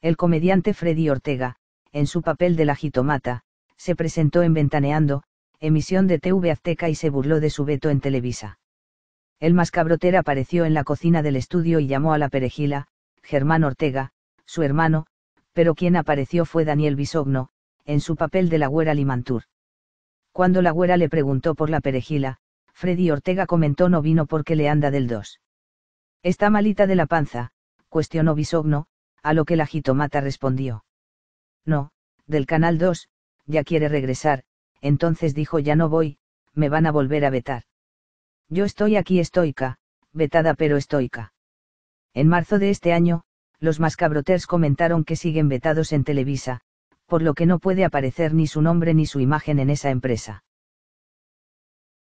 El comediante Freddy Ortega, en su papel de la jitomata, se presentó en Ventaneando, emisión de TV Azteca y se burló de su veto en Televisa. El mascabroter apareció en la cocina del estudio y llamó a la perejila, Germán Ortega, su hermano, pero quien apareció fue Daniel Bisogno, en su papel de la güera Limantur. Cuando la güera le preguntó por la perejila, Freddy Ortega comentó no vino porque le anda del dos. Está malita de la panza, cuestionó Bisogno, a lo que la jitomata respondió. No, del Canal 2, ya quiere regresar, entonces dijo ya no voy, me van a volver a vetar. Yo estoy aquí estoica, vetada pero estoica. En marzo de este año, los mascabroters comentaron que siguen vetados en Televisa, por lo que no puede aparecer ni su nombre ni su imagen en esa empresa.